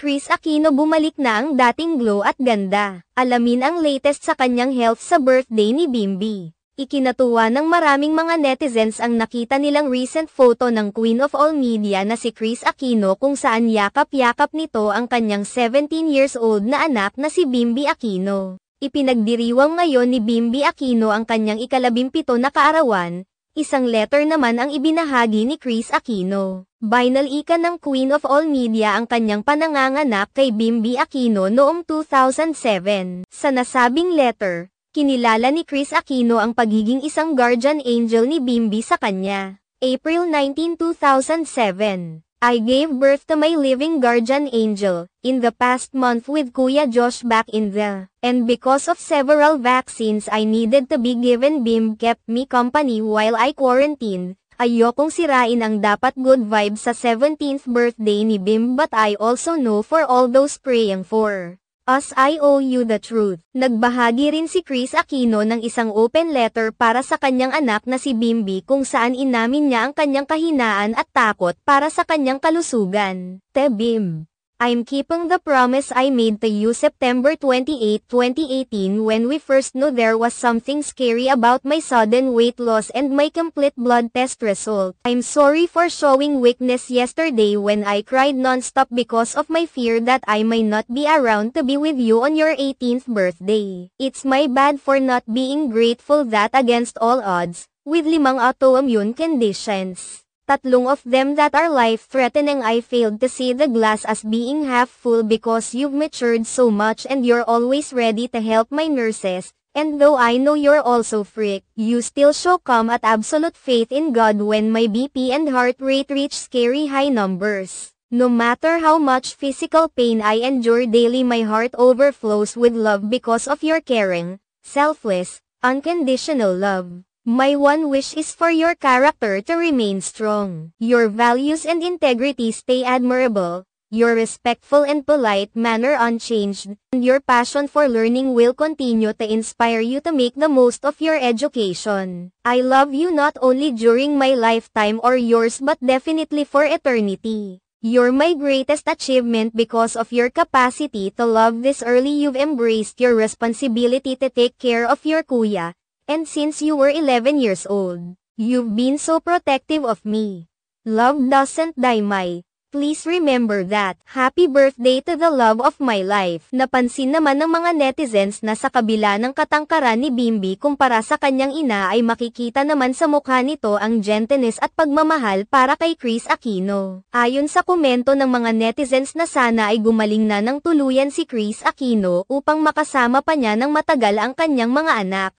Chris Aquino bumalik na ang dating glow at ganda. Alamin ang latest sa kanyang health sa birthday ni Bimbi. Ikinatuwa ng maraming mga netizens ang nakita nilang recent photo ng Queen of All Media na si Chris Aquino kung saan yakap-yakap nito ang kanyang 17 years old na anak na si Bimbi Aquino. Ipinagdiriwang ngayon ni Bimbi Aquino ang kanyang ikalabimpito na kaarawan, isang letter naman ang ibinahagi ni Chris Aquino. Binalika ng Queen of All Media ang kanyang pananganganak kay Bimbi Aquino noong 2007. Sa nasabing letter, kinilala ni Chris Aquino ang pagiging isang guardian angel ni Bimbi sa kanya. April 19, 2007 I gave birth to my living guardian angel, in the past month with Kuya Josh back in the, and because of several vaccines I needed to be given Bim kept me company while I quarantined, Ayokong sirain ang dapat good vibe sa 17th birthday ni Bim but I also know for all those praying for us I owe you the truth. Nagbahagi rin si Chris Aquino ng isang open letter para sa kanyang anak na si Bimby kung saan inamin niya ang kanyang kahinaan at takot para sa kanyang kalusugan. Te Bim. I'm keeping the promise I made to you September 28, 2018 when we first knew there was something scary about my sudden weight loss and my complete blood test result. I'm sorry for showing weakness yesterday when I cried non-stop because of my fear that I may not be around to be with you on your 18th birthday. It's my bad for not being grateful that against all odds, with limang autoimmune conditions tatlong of them that are life-threatening I failed to see the glass as being half full because you've matured so much and you're always ready to help my nurses, and though I know you're also freak, you still show calm at absolute faith in God when my BP and heart rate reach scary high numbers. No matter how much physical pain I endure daily my heart overflows with love because of your caring, selfless, unconditional love. My one wish is for your character to remain strong. Your values and integrity stay admirable, your respectful and polite manner unchanged, and your passion for learning will continue to inspire you to make the most of your education. I love you not only during my lifetime or yours but definitely for eternity. You're my greatest achievement because of your capacity to love this early you've embraced your responsibility to take care of your kuya, and since you were 11 years old, you've been so protective of me. Love doesn't die, my. Please remember that. Happy birthday to the love of my life. Napansin naman ng mga netizens na sa kabila ng katangkaran ni Bimbi kumpara sa kanyang ina ay makikita naman sa mukha nito ang gentleness at pagmamahal para kay Chris Aquino. Ayon sa komento ng mga netizens na sana ay gumaling na ng tuluyan si Chris Aquino upang makasama pa niya ng matagal ang kanyang mga anak.